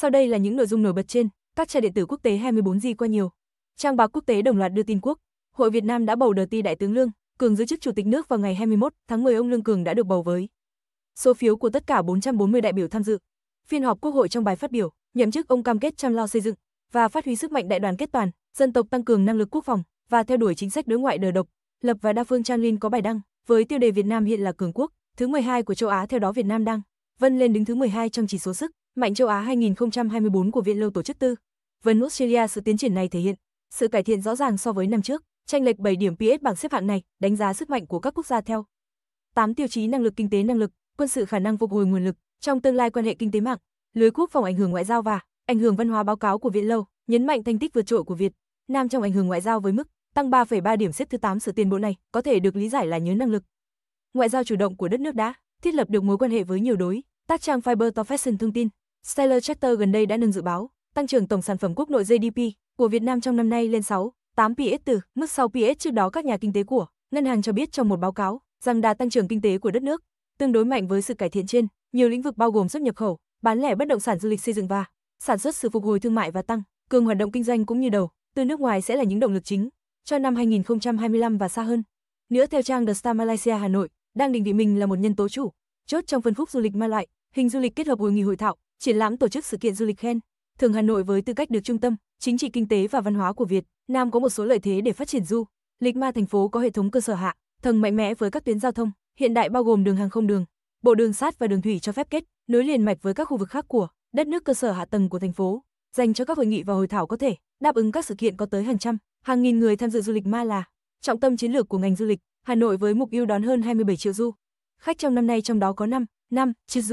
Sau đây là những nội dung nổi bật trên các trang điện tử quốc tế 24 gì qua nhiều. Trang báo quốc tế đồng loạt đưa tin quốc, Hội Việt Nam đã bầu đờ ti Đại tướng Lương Cường giữ chức chủ tịch nước vào ngày 21 tháng 10 ông Lương Cường đã được bầu với số phiếu của tất cả 440 đại biểu tham dự. Phiên họp Quốc hội trong bài phát biểu, nhậm chức ông cam kết chăm lo xây dựng và phát huy sức mạnh đại đoàn kết toàn, dân tộc tăng cường năng lực quốc phòng và theo đuổi chính sách đối ngoại đờ độc. Lập và đa phương Trang liên có bài đăng với tiêu đề Việt Nam hiện là cường quốc thứ 12 của châu Á, theo đó Việt Nam đang vân lên đứng thứ 12 trong chỉ số sức Mạnh châu Á 2024 của Viện Lâu Tổ chức Tư. Vấn Australia sự tiến triển này thể hiện sự cải thiện rõ ràng so với năm trước, tranh lệch 7 điểm PS bảng xếp hạng này đánh giá sức mạnh của các quốc gia theo 8 tiêu chí năng lực kinh tế năng lực, quân sự khả năng phục hồi nguồn lực, trong tương lai quan hệ kinh tế mạng, lưới quốc phòng ảnh hưởng ngoại giao và ảnh hưởng văn hóa báo cáo của Viện Lâu, nhấn mạnh thành tích vượt trội của Việt Nam trong ảnh hưởng ngoại giao với mức tăng 3,3 điểm xếp thứ 8 sự tiến bộ này có thể được lý giải là nhớ năng lực ngoại giao chủ động của đất nước đã thiết lập được mối quan hệ với nhiều đối tác trang Fiber to Fashion thông tin Steller Checker gần đây đã nâng dự báo tăng trưởng tổng sản phẩm quốc nội GDP của Việt Nam trong năm nay lên 6, 8 PS từ mức 6 PS trước đó các nhà kinh tế của ngân hàng cho biết trong một báo cáo rằng đà tăng trưởng kinh tế của đất nước tương đối mạnh với sự cải thiện trên nhiều lĩnh vực bao gồm xuất nhập khẩu, bán lẻ bất động sản du lịch xây dựng và sản xuất sự phục hồi thương mại và tăng cường hoạt động kinh doanh cũng như đầu tư nước ngoài sẽ là những động lực chính cho năm 2025 và xa hơn. Nữa theo trang The Star Malaysia Hà Nội, đang định vị mình là một nhân tố chủ chốt trong phân khúc du lịch ma loại, hình du lịch kết hợp hội nghị hội thảo Triển lãm tổ chức sự kiện du lịch khen, thường Hà Nội với tư cách được trung tâm chính trị kinh tế và văn hóa của Việt Nam có một số lợi thế để phát triển du lịch ma thành phố có hệ thống cơ sở hạ tầng mạnh mẽ với các tuyến giao thông hiện đại bao gồm đường hàng không đường, bộ đường sắt và đường thủy cho phép kết nối liền mạch với các khu vực khác của đất nước cơ sở hạ tầng của thành phố dành cho các hội nghị và hội thảo có thể đáp ứng các sự kiện có tới hàng trăm, hàng nghìn người tham dự du lịch ma là trọng tâm chiến lược của ngành du lịch Hà Nội với mục tiêu đón hơn 27 triệu du khách trong năm nay trong đó có 5 năm chiếc du